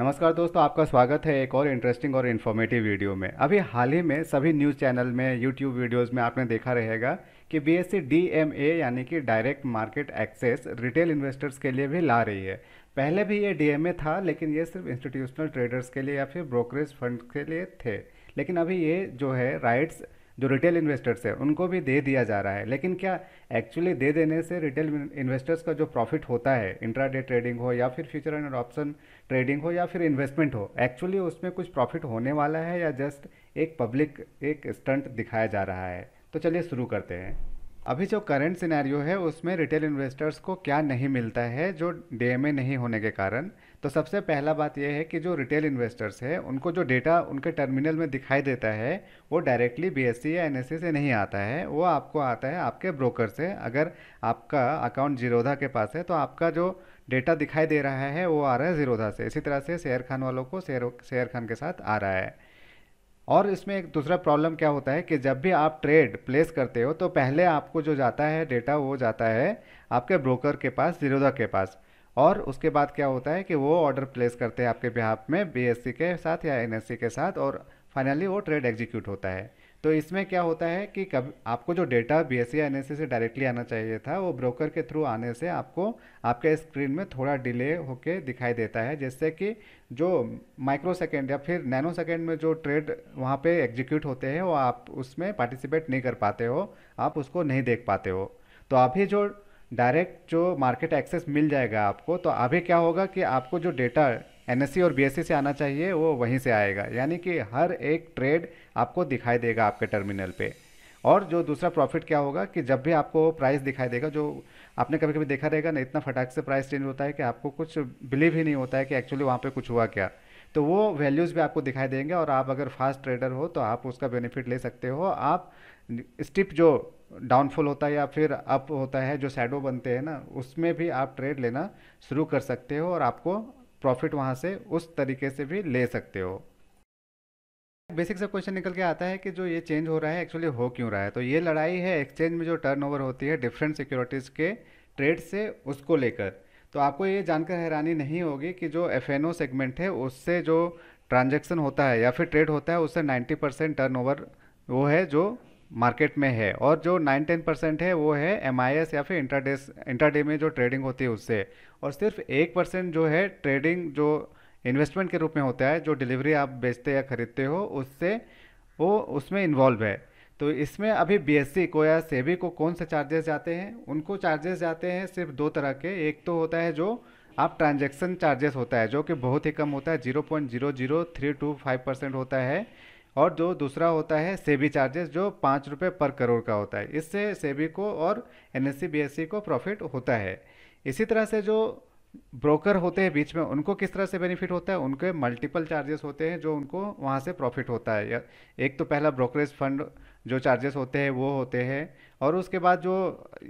नमस्कार दोस्तों आपका स्वागत है एक और इंटरेस्टिंग और इन्फॉर्मेटिव वीडियो में अभी हाल ही में सभी न्यूज़ चैनल में यूट्यूब वीडियोस में आपने देखा रहेगा कि बी एस यानी कि direct market access retail investors के लिए भी ला रही है पहले भी ये डी था लेकिन ये सिर्फ इंस्टीट्यूशनल ट्रेडर्स के लिए या फिर ब्रोकरेज फंड के लिए थे लेकिन अभी ये जो है राइट्स जो रिटेल इन्वेस्टर्स है उनको भी दे दिया जा रहा है लेकिन क्या एक्चुअली दे देने से रिटेल इन्वेस्टर्स का जो प्रॉफिट होता है इंट्राडे ट्रेडिंग हो या फिर फ्यूचर एंड ऑप्शन ट्रेडिंग हो या फिर इन्वेस्टमेंट हो एक्चुअली उसमें कुछ प्रॉफिट होने वाला है या जस्ट एक पब्लिक एक स्टंट दिखाया जा रहा है तो चलिए शुरू करते हैं अभी जो करंट सिनेरियो है उसमें रिटेल इन्वेस्टर्स को क्या नहीं मिलता है जो डीएमए नहीं होने के कारण तो सबसे पहला बात यह है कि जो रिटेल इन्वेस्टर्स हैं उनको जो डेटा उनके टर्मिनल में दिखाई देता है वो डायरेक्टली बी e या एन e से नहीं आता है वो आपको आता है आपके ब्रोकर से अगर आपका अकाउंट जीरोधा के पास है तो आपका जो डेटा दिखाई दे रहा है वो आ रहा है जीरोधा से इसी तरह से शेयर खान वालों को शेयर शेयर खान के साथ आ रहा है और इसमें एक दूसरा प्रॉब्लम क्या होता है कि जब भी आप ट्रेड प्लेस करते हो तो पहले आपको जो जाता है डेटा वो जाता है आपके ब्रोकर के पास जीरोधा के पास और उसके बाद क्या होता है कि वो ऑर्डर प्लेस करते हैं आपके बिहाफ में बी के साथ या एन के साथ और फाइनली वो ट्रेड एग्जीक्यूट होता है तो इसमें क्या होता है कि कब आपको जो डेटा बी एस या एन से डायरेक्टली आना चाहिए था वो ब्रोकर के थ्रू आने से आपको आपके स्क्रीन में थोड़ा डिले होके दिखाई देता है जिससे कि जो माइक्रो सेकेंड या फिर नैनो सेकेंड में जो ट्रेड वहाँ पे एग्जीक्यूट होते हैं वो आप उसमें पार्टिसिपेट नहीं कर पाते हो आप उसको नहीं देख पाते हो तो अभी जो डायरेक्ट जो मार्केट एक्सेस मिल जाएगा आपको तो अभी क्या होगा कि आपको जो डेटा एन और बी से आना चाहिए वो वहीं से आएगा यानी कि हर एक ट्रेड आपको दिखाई देगा आपके टर्मिनल पे और जो दूसरा प्रॉफिट क्या होगा कि जब भी आपको प्राइस दिखाई देगा जो आपने कभी कभी देखा रहेगा ना इतना फटाक से प्राइस चेंज होता है कि आपको कुछ बिलीव ही नहीं होता है कि एक्चुअली वहाँ पर कुछ हुआ क्या तो वो वैल्यूज़ भी आपको दिखाई देंगे और आप अगर फास्ट ट्रेडर हो तो आप उसका बेनिफिट ले सकते हो आप स्टिप जो डाउनफॉल होता है या फिर अप होता है जो सैडो बनते हैं ना उसमें भी आप ट्रेड लेना शुरू कर सकते हो और आपको प्रॉफिट वहाँ से उस तरीके से भी ले सकते हो बेसिक से क्वेश्चन निकल के आता है कि जो ये चेंज हो रहा है एक्चुअली हो क्यों रहा है तो ये लड़ाई है एक्सचेंज में जो टर्नओवर होती है डिफरेंट सिक्योरिटीज़ के ट्रेड से उसको लेकर तो आपको ये जानकर हैरानी नहीं होगी कि जो एफ सेगमेंट है उससे जो ट्रांजेक्शन होता है या फिर ट्रेड होता है उससे 90 परसेंट टर्न वो है जो मार्केट में है और जो 9-10 परसेंट है वो है एम या फिर इंटरडे इंटरडे में जो ट्रेडिंग होती है उससे और सिर्फ एक परसेंट जो है ट्रेडिंग जो इन्वेस्टमेंट के रूप में होता है जो डिलीवरी आप बेचते या ख़रीदते हो उससे वो उसमें इन्वॉल्व है तो इसमें अभी सी को या सेबी को कौन से चार्जेस जाते हैं उनको चार्जेस जाते हैं सिर्फ दो तरह के एक तो होता है जो आप ट्रांजैक्शन चार्जेस होता है जो कि बहुत ही कम होता है zero point zero zero three two five percent होता है और जो दूसरा होता है सेबी चार्जेस जो पाँच रुपये पर करोड़ का होता है इससे सेबी को और एन एस को प्रॉफिट होता है इसी तरह से जो ब्रोकर होते हैं बीच में उनको किस तरह से बेनिफिट होता है उनके मल्टीपल चार्जेस होते हैं जो उनको वहाँ से प्रॉफिट होता है एक तो पहला ब्रोकरेज फंड जो चार्जेस होते हैं वो होते हैं और उसके बाद जो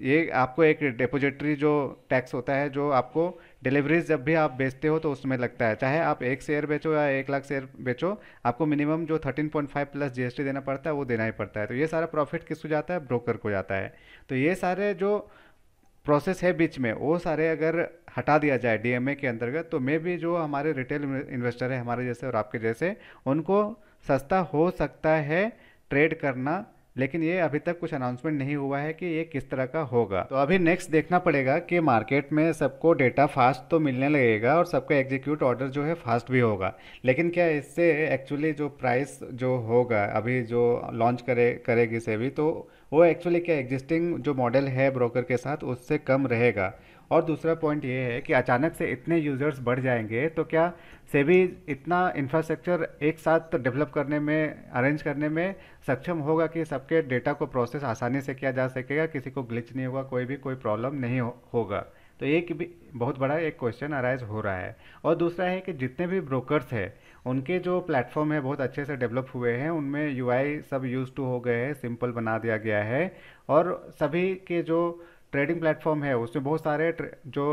ये आपको एक डिपोजिटरी जो टैक्स होता है जो आपको डिलीवरीज जब भी आप बेचते हो तो उसमें लगता है चाहे आप एक शेयर बेचो या एक लाख शेयर बेचो आपको मिनिमम जो thirteen point five plus GST देना पड़ता है वो देना ही पड़ता है तो ये सारा प्रॉफिट किसको जाता है ब्रोकर को जाता है तो ये सारे जो प्रोसेस है बीच में वो सारे अगर हटा दिया जाए डीएमए के अंतर्गत तो मे भी जो हमारे रिटेल इन्वेस्टर है हमारे जैसे और आपके जैसे उनको सस्ता हो सकता है ट्रेड करना लेकिन ये अभी तक कुछ अनाउंसमेंट नहीं हुआ है कि ये किस तरह का होगा तो अभी नेक्स्ट देखना पड़ेगा कि मार्केट में सबको डेटा फास्ट तो मिलने लगेगा और सबका एग्जीक्यूट ऑर्डर जो है फास्ट भी होगा लेकिन क्या इससे एक्चुअली जो प्राइस जो होगा अभी जो लॉन्च करे करेगी सेवी तो वो एक्चुअली क्या एग्जिस्टिंग जो मॉडल है ब्रोकर के साथ उससे कम रहेगा और दूसरा पॉइंट ये है कि अचानक से इतने यूज़र्स बढ़ जाएंगे तो क्या सेबी इतना इंफ्रास्ट्रक्चर एक साथ डेवलप करने में अरेंज करने में सक्षम होगा कि सबके डेटा को प्रोसेस आसानी से किया जा सकेगा किसी को ग्लिच नहीं होगा कोई भी कोई प्रॉब्लम नहीं हो, होगा तो एक भी बहुत बड़ा एक क्वेश्चन अराइज हो रहा है और दूसरा है कि जितने भी ब्रोकर्स हैं उनके जो प्लेटफॉर्म है बहुत अच्छे से डेवलप हुए हैं उनमें यूआई सब यूज़ टू हो गए हैं सिंपल बना दिया गया है और सभी के जो ट्रेडिंग प्लेटफॉर्म है उसमें बहुत सारे जो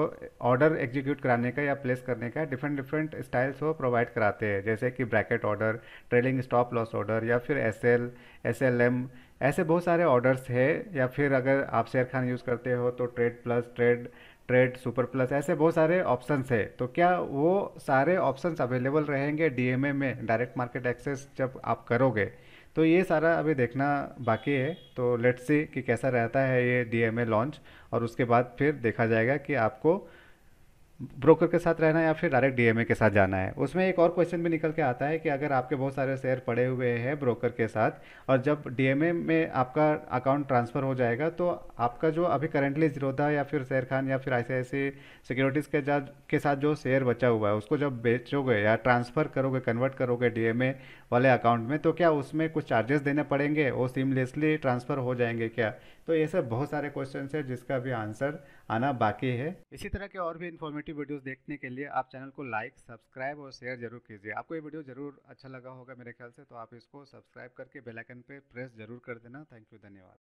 ऑर्डर एग्जीक्यूट कराने का या प्लेस करने का डिफरेंट डिफरेंट स्टाइल्स वो प्रोवाइड कराते हैं जैसे कि bracket order trailing stop loss order या फिर S L S L M ऐसे बहुत सारे ऑर्डर्स है या फिर अगर आप शेयर खान यूज़ करते हो तो trade plus trade trade super plus ऐसे बहुत सारे ऑप्शंस है तो क्या वो सारे ऑप्शंस अवेलेबल रहेंगे डीएमए में डायरेक्ट मार्केट एक्सेस जब आप करोगे तो ये सारा अभी देखना बाकी है तो लेट्स सी कि कैसा रहता है ये डी लॉन्च और उसके बाद फिर देखा जाएगा कि आपको ब्रोकर के साथ रहना है या फिर डायरेक्ट डीएमए के साथ जाना है उसमें एक और क्वेश्चन भी निकल के आता है कि अगर आपके बहुत सारे शेयर पड़े हुए हैं ब्रोकर के साथ और जब डीएमए में आपका अकाउंट ट्रांसफ़र हो जाएगा तो आपका जो अभी करेंटली जीरोधा या फिर शेर खान या फिर ऐसे सिक्योरिटीज़ के जा के साथ जो शेयर बचा हुआ है उसको जब बेचोगे या ट्रांसफ़र करोगे कन्वर्ट करोगे डी वाले अकाउंट में तो क्या उसमें कुछ चार्जेस देने पड़ेंगे वो सीमलेसली ट्रांसफ़र हो जाएंगे क्या तो ये सब बहुत सारे क्वेश्चन है जिसका भी आंसर आना बाकी है इसी तरह के और भी इन्फॉर्मेटिव वीडियोस देखने के लिए आप चैनल को लाइक सब्सक्राइब और शेयर जरूर कीजिए आपको ये वीडियो जरूर अच्छा लगा होगा मेरे ख्याल से तो आप इसको सब्सक्राइब करके बेलाइकन पर प्रेस जरूर कर देना थैंक यू धन्यवाद